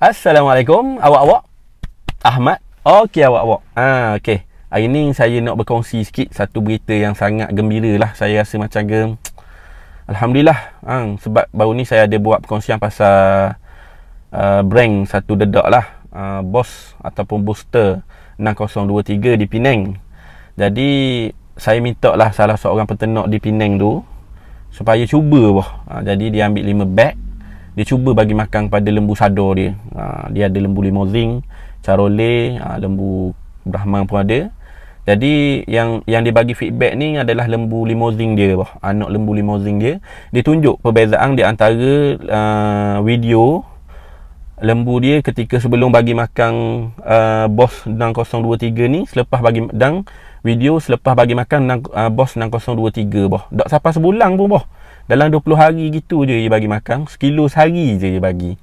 Assalamualaikum. Awak-awak? Ahmad. Okey, awak-awak. Ha, okey. Hari ni saya nak berkongsi sikit satu berita yang sangat gembira lah. Saya rasa macam ke... Alhamdulillah. Ha, sebab baru ni saya ada buat perkongsian pasal... Uh, brand satu dedak lah. Uh, Bos ataupun booster 6023 di Penang. Jadi... Saya minta lah salah seorang peternak di Penang tu Supaya cuba bah. Ha, jadi dia ambil 5 bag dia cuba bagi makan pada lembu sador dia ha, dia ada lembu limousine charole ha, lembu brahman pun ada jadi yang yang dia bagi feedback ni adalah lembu limousine dia bah. anak lembu limousine dia dia tunjuk perbezaan di antara uh, video lembu dia ketika sebelum bagi makan uh, bos 6023 ni selepas bagi dan video selepas bagi makan uh, bos 6023 bah. tak sampai sebulan pun bah. Dalam 20 hari gitu je dia bagi makan. Sekilo sehari je dia bagi.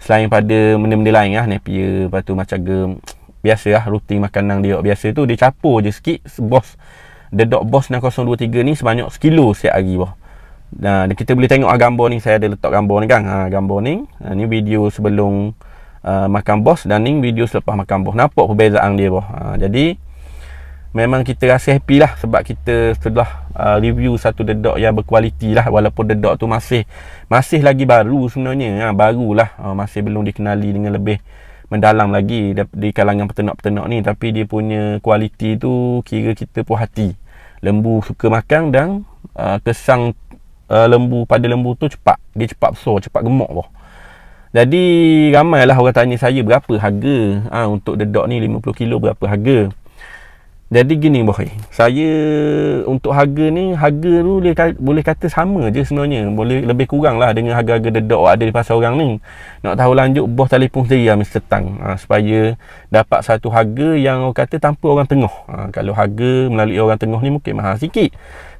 Selain pada benda-benda lain lah. Napier. Lepas tu macam gem. Biasa lah. Rutin makanan dia. Biasa tu dia capur je sikit. Bos. The dog boss 6023 ni sebanyak sekilo setiap hari. Bah. Nah, kita boleh tengok lah gambar ni. Saya ada letak gambar ni kan. Ha, gambar ni. Ha, ni video sebelum uh, makan bos. Dan ni video selepas makan bos. Nampak perbezaan dia. Bah. Ha, Jadi memang kita rasa happy lah sebab kita setelah uh, review satu dedok yang berkualiti lah walaupun dedok tu masih masih lagi baru sebenarnya ha, barulah uh, ha, masih belum dikenali dengan lebih mendalam lagi di kalangan peternak-peternak ni tapi dia punya kualiti tu kira kita puas hati lembu suka makan dan uh, kesang uh, lembu pada lembu tu cepat dia cepat besar cepat gemuk tu jadi ramailah orang tanya saya berapa harga ha, untuk dedok ni 50 kilo berapa harga jadi gini Bohi, saya untuk harga ni, harga tu boleh, boleh kata sama je sebenarnya. Boleh lebih kurang lah dengan harga-harga dedok ada di pasar orang ni. Nak tahu lanjut, Boh telefon sendiri lah Mr. Tang. Ha, supaya dapat satu harga yang orang kata tanpa orang tengah. Ha, kalau harga melalui orang tengah ni mungkin mahal sikit.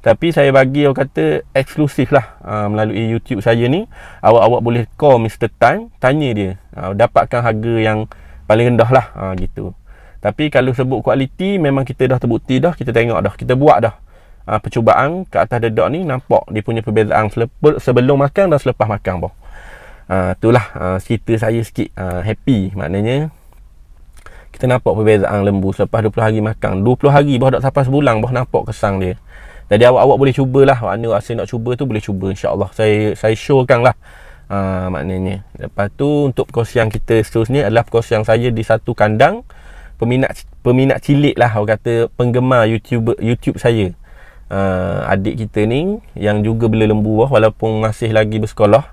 Tapi saya bagi orang kata eksklusif lah ha, melalui YouTube saya ni. Awak-awak boleh call Mr. Tang, tanya dia. Ha, dapatkan harga yang paling rendah lah. Ha, gitu. Tapi kalau sebut kualiti memang kita dah terbukti dah, kita tengok dah, kita buat dah. Ha, percubaan ke atas dedak ni nampak dia punya perbezaan selepul, sebelum makan dan selepas makan pun. Ha, ah, itulah ha, cerita saya sikit ha, happy maknanya kita nampak perbezaan lembu selepas 20 hari makan 20 hari bah tak sampai sebulan bah nampak kesang dia jadi awak-awak boleh cubalah mana rasa nak cuba tu boleh cuba insyaAllah saya saya showkan lah ha, maknanya lepas tu untuk perkongsian kita seterusnya adalah perkongsian saya di satu kandang peminat peminat cilik lah orang kata penggemar YouTube YouTube saya. Uh, adik kita ni yang juga bela lembu lah walaupun masih lagi bersekolah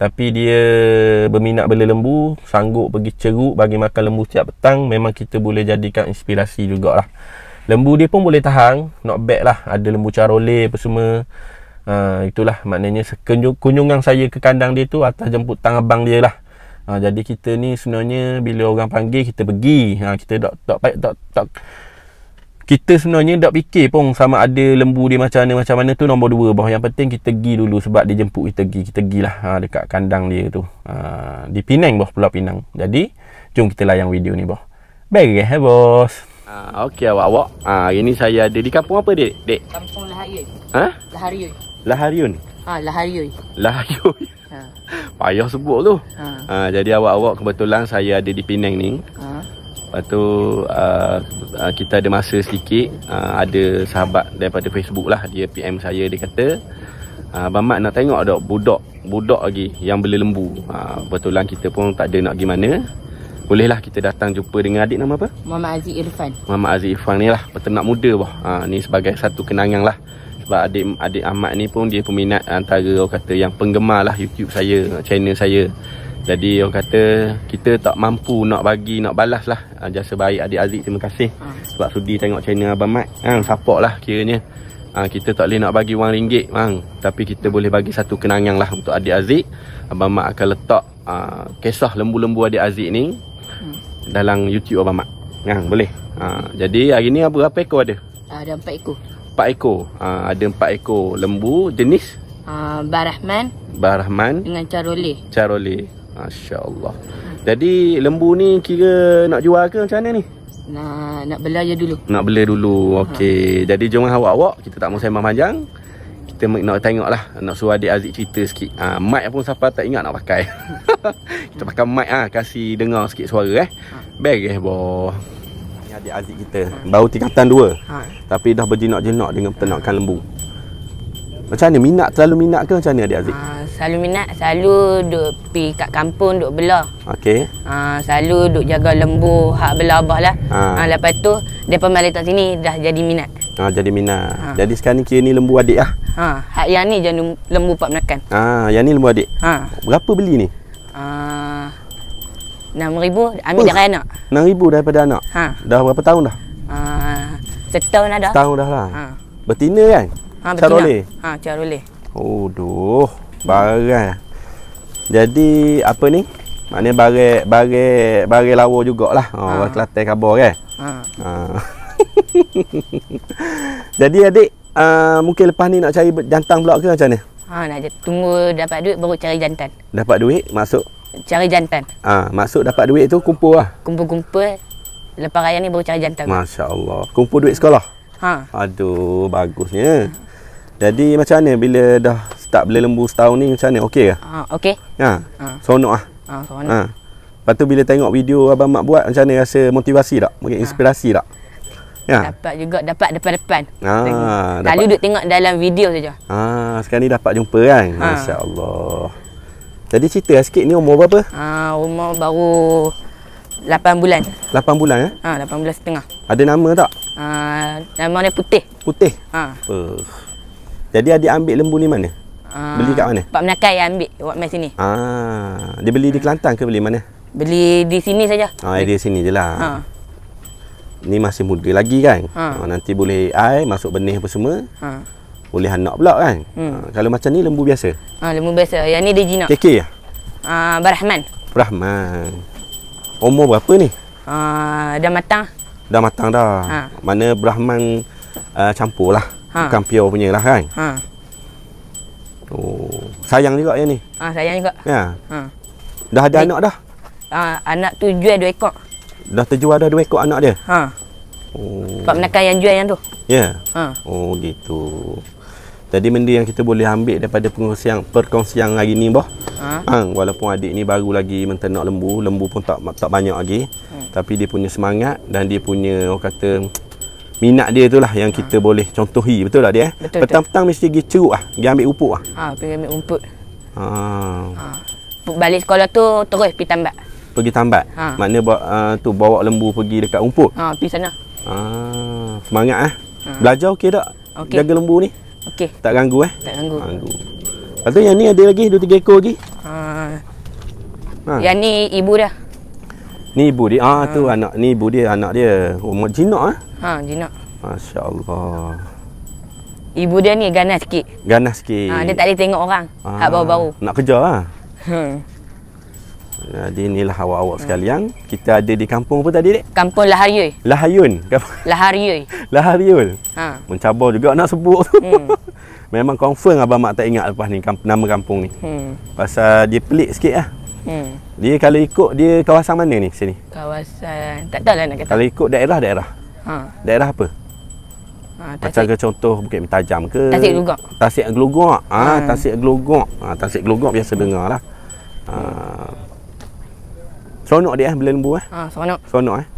tapi dia berminat bela lembu sanggup pergi ceruk bagi makan lembu setiap petang memang kita boleh jadikan inspirasi jugalah lembu dia pun boleh tahan not bad lah ada lembu carole apa semua uh, itulah maknanya kunjungan saya ke kandang dia tu atas jemput tangan abang dia lah ha, jadi kita ni sebenarnya bila orang panggil kita pergi ha, kita tak tak tak tak, tak kita sebenarnya tak fikir pun sama ada lembu dia macam mana macam mana tu nombor dua bahawa yang penting kita pergi dulu sebab dia jemput kita pergi kita pergi lah ha, dekat kandang dia tu ha, di pinang. bahawa pulau Penang jadi jom kita layan video ni bah. beres eh bos ha, ok awak-awak ha, hari saya ada di kampung apa dek? dek? kampung Lahariun ha? Lahariun Lahariun? Lahayoy. Lahayoy. Ha. Payah sebut tu. Ha. ha jadi awak-awak kebetulan saya ada di Penang ni. Ha. Lepas tu uh, kita ada masa sedikit uh, Ada sahabat daripada Facebook lah Dia PM saya dia kata uh, Abang Mat nak tengok ada budak Budak lagi yang beli lembu Kebetulan kita pun tak ada nak pergi mana Bolehlah kita datang jumpa dengan adik nama apa? Muhammad Aziz Irfan Muhammad Aziz Irfan ni lah Peternak muda bah. Uh, ni sebagai satu kenangan lah sebab adik adik Ahmad ni pun dia peminat antara orang kata yang penggemar lah YouTube saya, channel saya. Jadi orang kata kita tak mampu nak bagi nak balas lah ah, jasa baik adik Aziz terima kasih ha. sebab sudi tengok channel abang Mat. Ha support lah kiranya. Ha, kita tak boleh nak bagi wang ringgit bang tapi kita boleh bagi satu kenangan lah untuk adik Aziz. Abang Mat akan letak ha, kisah lembu-lembu adik Aziz ni ha. dalam YouTube abang Mat. Ha boleh. Ha, jadi hari ni berapa ekor ada? Ada empat ekor empat ekor. Ha, ada empat ekor lembu jenis? Uh, ha, Barahman. Barahman. Dengan Charoli. Charoli, Masya Allah. Hmm. Jadi lembu ni kira nak jual ke macam mana ni? Nak, nak bela je dulu. Nak bela dulu. Ha. Okey. uh Jadi jom awak-awak. Kita tak mahu saya panjang. Kita nak tengok lah. Nak suruh adik Aziz cerita sikit. Ha, mic pun siapa tak ingat nak pakai. kita pakai mic lah. Ha. Kasih dengar sikit suara eh. Ha. Beg boh adik Aziz kita ha. baru tingkatan 2 ha. tapi dah berjinak-jinak dengan peternakan ha. lembu macam mana minat terlalu minat ke macam mana adik Aziz ha, selalu minat selalu duk pi kat kampung duk bela okey ha, selalu duk jaga lembu hak bela abah lah ha. ha. lepas tu depa balik tak sini dah jadi minat ha, jadi minat ha. jadi sekarang ni kira ni lembu adik ah ha. hak yang ni jangan lembu pak menakan ha, yang ni lembu adik ha. berapa beli ni Ah, RM6,000 ambil dari anak. RM6,000 daripada anak? Ha. Dah berapa tahun dah? Ha. Setahun dah. Setahun dah lah. Ha. Betina kan? Ha, betina. Caroleh? Ha, caroleh. Oh, duh. Barang. Jadi, apa ni? Maknanya barang, barang, barang lawa jugalah. Oh, ha. Kelantan kabar kan? Ha. ha. Jadi, adik, uh, mungkin lepas ni nak cari jantan pula ke macam mana? Ha, nak tunggu dapat duit baru cari jantan. Dapat duit, masuk cari jantan. Ah, ha, maksud dapat duit tu kumpul lah. Kumpul-kumpul. Lepas raya ni baru cari jantan. Masya-Allah. Kumpul duit sekolah. Ha. Aduh, bagusnya. Jadi macam mana bila dah start beli lembu setahun ni macam mana? Okey ke? Ah, ha, okey. Ha. Ya. ha. Sonok ah. Ha, sonok. Ha. Lepas tu bila tengok video abang mak buat macam mana rasa motivasi tak? Mungkin ha. inspirasi tak? Ya. Dapat juga dapat depan-depan. Ha, Lalu duduk tengok dalam video saja. Ah, sekarang ni dapat jumpa kan. Ha. Masya-Allah. Jadi cerita lah sikit ni umur berapa? Ha, umur baru 8 bulan. 8 bulan eh? Ha, ah, 18 setengah. Ada nama tak? Ha, nama dia Putih. Putih? Ha. Uh. Jadi adik ambil lembu ni mana? Ha, beli kat mana? Pak Menakai yang ambil buat mai sini. Ha, dia beli di Kelantan ke beli mana? Beli di sini saja. Ha, oh, di sini je lah. Ha. Ni masih muda lagi kan? Ha. Ha, nanti boleh AI masuk benih apa semua. Ha boleh anak pula kan hmm. uh, kalau macam ni lembu biasa ah lembu biasa yang ni dia jinak KK ah ya? ha, uh, Brahman Brahman umur berapa ni ah dah matang dah matang dah ha. mana Brahman uh, campur lah ha. bukan pure punya lah kan ha. oh sayang juga yang ni ah sayang juga ya ha. dah ada Baik. anak dah Uh, anak tu jual dua ekor Dah terjual dah dua ekor anak dia? Ha oh. Pak menakan yang jual yang tu Ya yeah. ha. Oh gitu jadi benda yang kita boleh ambil daripada perkongsian, perkongsian hari ni bah. Ha? Ha, walaupun adik ni baru lagi menternak lembu, lembu pun tak tak banyak lagi. Hmm. Tapi dia punya semangat dan dia punya orang kata minat dia itulah yang kita ha. boleh contohi betul tak dia eh? Betul, Petang-petang mesti pergi ceruk lah, pergi ambil rumput Ah. Ha, pergi ambil rumput. Ha. ha. Balik sekolah tu terus pergi tambat. Pergi tambat? Ha. Maknanya uh, tu bawa lembu pergi dekat rumput? Ha, pergi sana. Ha. Semangat ah. Ha. Belajar okey tak? Okay. Jaga lembu ni? Okey. Tak ganggu eh? Tak ganggu. Ganggu. Lepas tu yang ni ada lagi 2 3 ekor lagi. Ha. ha. Yang ni ibu dia. Ni ibu dia. Ah ha, tu anak ni ibu dia anak dia. Umur jinak ah. Eh? Ha, jinak. Masya-Allah. Ibu dia ni ganas sikit. Ganas sikit. Ha, dia tak boleh tengok orang. Ha. baru-baru. Nak kejar lah. Jadi inilah awak-awak sekalian. Hmm. Kita ada di kampung apa tadi, Dek? Kampung Lahariyul. Lahayun. Lahariyul. Lahariyul. Ha. Mencabar juga nak sebut Hmm. Memang confirm Abang Mak tak ingat lepas ni nama kampung ni. Hmm. Pasal dia pelik sikit lah. Hmm. Dia kalau ikut, dia kawasan mana ni sini? Kawasan, tak tahu lah nak kata. Kalau ikut daerah-daerah? Ha. Daerah apa? Ha, Macam ke contoh Bukit Mintajam ke? Tasik Gelugok. Tasik Gelugok. Ha, hmm. Tasik Gelugok. Ha, Tasik Gelugok biasa hmm. dengar lah. Ha. Hmm. Seronok dia eh bila lembu eh? Ha, seronok. Seronok eh.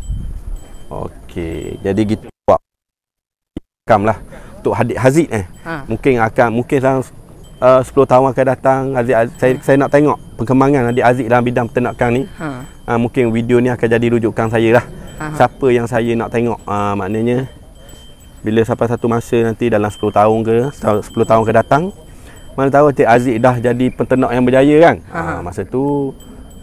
Okey, jadi gitu. buat kam lah untuk Hadik Haziq eh. Ha. Mungkin akan mungkin dalam uh, 10 tahun akan datang Haziq, Haziq saya, ha. saya nak tengok perkembangan Hadik Haziq dalam bidang peternakan ni. Ha. Uh, mungkin video ni akan jadi rujukan saya lah. Ha. Siapa yang saya nak tengok uh, maknanya bila sampai satu masa nanti dalam 10 tahun ke 10 tahun ke datang mana tahu Aziz dah jadi peternak yang berjaya kan. Ha. Uh, masa tu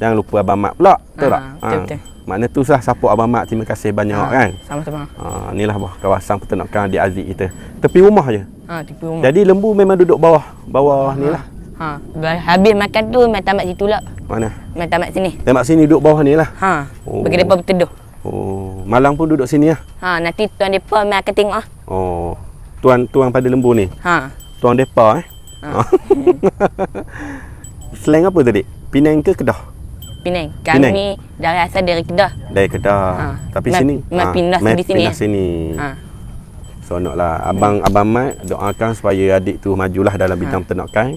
Jangan lupa Abang Mak pula. Betul ha, tak? Betul-betul. Ah, ha. Ah, makna tu lah support Abang Mak. Terima kasih banyak ha, kan. Sama-sama. Ha, inilah bah, kawasan peternakan di Aziz kita. Tepi rumah je. Ha, tepi rumah. Jadi lembu memang duduk bawah. Bawah ha, ni lah. Ha. Habis makan tu memang tamat situ lah. Mana? Memang tamat sini. Tamat sini duduk bawah ni lah. Ha. Oh. Bagi mereka berteduh. Oh. Malang pun duduk sini lah. Ha. Nanti tuan mereka memang akan tengok lah. Oh. Tuan, tuan pada lembu ni? Ha. Tuan mereka eh? Ha. Slang apa tadi? Penang ke Kedah? Penang. Kami Penang. dari asal dari Kedah. Dari Kedah. Ha. Tapi ma- sini. Ma- ha. pindah, ma- sini pindah ya? sini. Ha. So nak lah. Abang, hmm. Abang Mat doakan supaya adik tu majulah dalam ha. bidang ha. penerkan.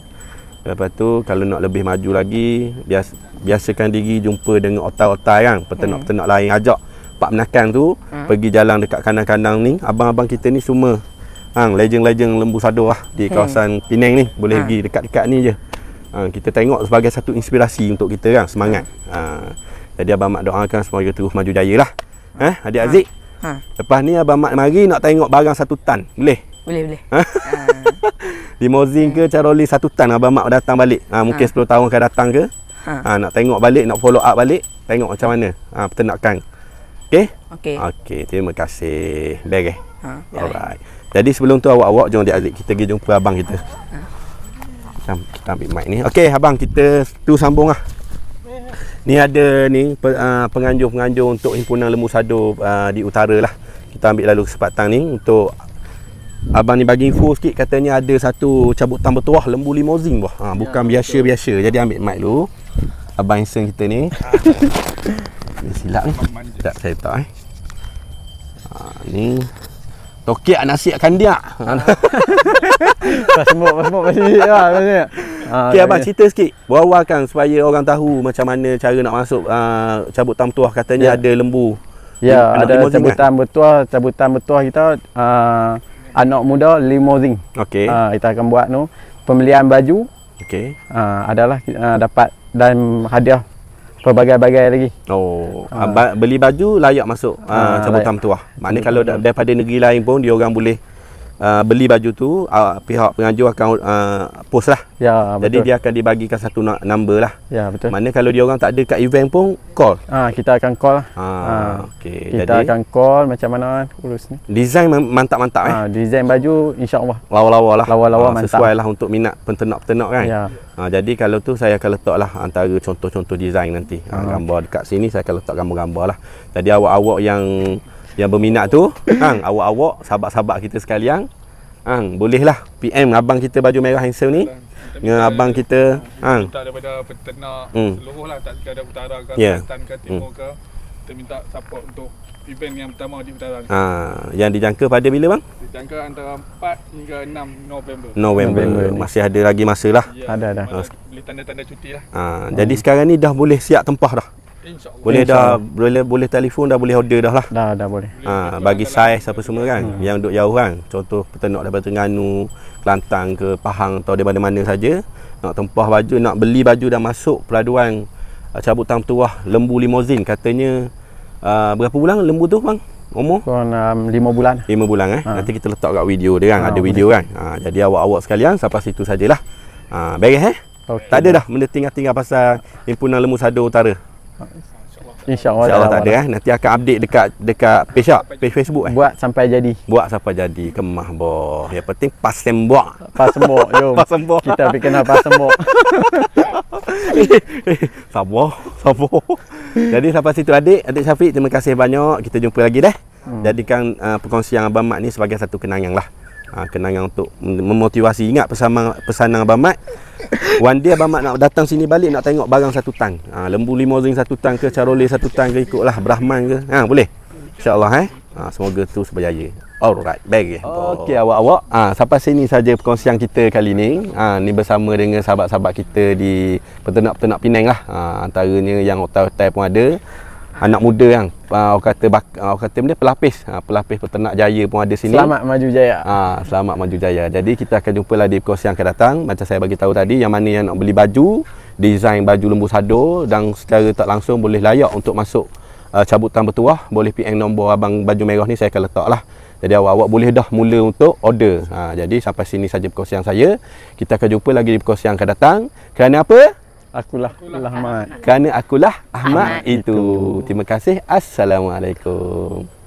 Lepas tu kalau nak lebih maju lagi, bias biasakan diri jumpa dengan otak-otak kan. Petenak-petenak lain ajak. Pak Menakan tu ha. pergi jalan dekat kandang-kandang ni. Abang-abang kita ni semua Hang, legend-legend lembu sadu lah di hmm. kawasan hmm. Penang ni. Boleh ha. pergi dekat-dekat ni je ha, kita tengok sebagai satu inspirasi untuk kita kan semangat ha. jadi abang mak doakan semoga terus maju jaya lah eh adik ha. Aziz ha. lepas ni abang mak mari nak tengok barang satu tan boleh boleh boleh ha. ha. limousine ke caroli satu tan abang mak datang balik ha, mungkin ha. 10 tahun akan datang ke ha. ha. nak tengok balik nak follow up balik tengok macam mana ha, peternakan okay? Okay. Okay. terima kasih. Baik eh. Ha, Alright. Jadi sebelum tu awak-awak jom dia Aziz kita pergi jumpa abang kita. Ha. Macam kita ambil mic ni. Okey abang kita tu sambung lah. Ni ada ni ah, penganjur-penganjur untuk himpunan lembu sadu ah, di utara lah. Kita ambil lalu kesempatan ni untuk Abang ni bagi info sikit katanya ada satu cabutan bertuah lembu limousin buah. Ha, ah, bukan ya, biasa-biasa. Ya, Jadi ambil mic dulu. Abang Hansen kita ni. ni silap ni. Tak saya tak eh. ni Tokek nasi akan diak. Semua, pasmuk, pasmuk. Ha, ha. Lah, ha. Ah, Okey, ya, abang ya. cerita sikit. buah supaya orang tahu macam mana cara nak masuk uh, cabut tamtuah katanya yeah. ada lembu. Ya, yeah, ada cabutan bertuah. cabut bertuah kita uh, anak muda limousine. Okey. Uh, kita akan buat tu. Pembelian baju. Okey. Uh, adalah uh, dapat dan hadiah pelbagai-bagai lagi. Oh, uh, beli baju layak masuk uh, cabutan mentua. Maknanya hmm, kalau daripada negeri lain pun dia orang boleh Ah, beli baju tu uh, pihak penganjur akan uh, post lah ya betul jadi dia akan dibagikan satu number lah ya betul maknanya kalau dia orang tak ada kat event pun call ha, kita akan call lah ha, ha. Okay. kita jadi, akan call macam mana urus ni design mantap-mantap eh design baju insyaAllah lawa-lawa lah lawa-lawa ha, sesuai mantap. lah untuk minat penternak-penternak kan ya. ha, jadi kalau tu saya akan letak lah antara contoh-contoh design nanti ha, ha. gambar dekat sini saya akan letak gambar-gambar lah jadi awak-awak yang yang berminat tu hang awak-awak sahabat-sahabat kita sekalian hang bolehlah PM abang kita baju merah handsome ni dengan abang kita hang tak daripada peternak hmm. seluruh lah tak ada utara ke yeah. selatan ke timur hmm. ke kita minta support untuk event yang pertama di utara ha, yang dijangka pada bila bang? dijangka antara 4 hingga 6 November November, November masih ada lagi masalah. lah ya, ada ada Boleh tanda-tanda cuti lah ha, hmm. jadi sekarang ni dah boleh siap tempah dah boleh dah boleh boleh telefon dah boleh order dah lah. Dah dah boleh. Ha, bagi saiz apa semua kan hmm. yang duk jauh kan. Contoh peternak daripada Terengganu, Kelantan ke Pahang atau daripada mana saja nak tempah baju nak beli baju dah masuk peraduan uh, ah, tang tuah lembu limozin katanya uh, berapa bulan lembu tu bang? Umur? Kurang um, lima bulan. Lima bulan eh. Ha. Nanti kita letak kat video dia kan. Ha, ada video boleh. kan. Ha, jadi awak-awak sekalian sampai situ sajalah. Ha, beres eh. Okay. Tak ada dah benda tinggal pasal himpunan lembu sado utara. InsyaAllah Insya tak ada lah. Nanti akan update dekat dekat page up, page Facebook eh. Buat sampai jadi. Buat sampai jadi. Kemah boh. Yang penting pas sembok. Pas sembok. Jom. Pas sembok. Kita pergi kenal pas sembok. Sabo, sabo. Jadi sampai situ adik, adik Syafiq terima kasih banyak. Kita jumpa lagi deh. Hmm. Jadikan uh, perkongsian abang mak ni sebagai satu kenangan lah ha, kenangan untuk memotivasi ingat pesan pesanan abang Mat one day abang Mat nak datang sini balik nak tengok barang satu tang ha, lembu limousine satu tang ke charolais satu tang ke ikutlah brahman ke ha, boleh insyaallah eh ha, semoga tu berjaya Alright, baik. Oh. Okey awak-awak, ah ha, sampai sini saja perkongsian kita kali ni. Ah ha, ni bersama dengan sahabat-sahabat kita di peternak-peternak Pinang lah. Ah ha, antaranya yang hotel-hotel pun ada anak muda kan. Ah kata bak, ah, orang kata dia pelapis. Ha, pelapis peternak jaya pun ada sini. Selamat maju jaya. Ah selamat maju jaya. Jadi kita akan jumpa lah di perkongsian yang akan datang. Macam saya bagi tahu tadi yang mana yang nak beli baju, desain baju lembu sado dan secara tak langsung boleh layak untuk masuk uh, cabutan bertuah, boleh PN nombor abang baju merah ni saya akan letak lah. Jadi awak-awak boleh dah mula untuk order. Ha, jadi sampai sini saja yang saya. Kita akan jumpa lagi di perkongsian yang akan datang. Kerana apa? Akulah Ahmad. Kerana akulah Ahmad, itu. Terima kasih. Assalamualaikum.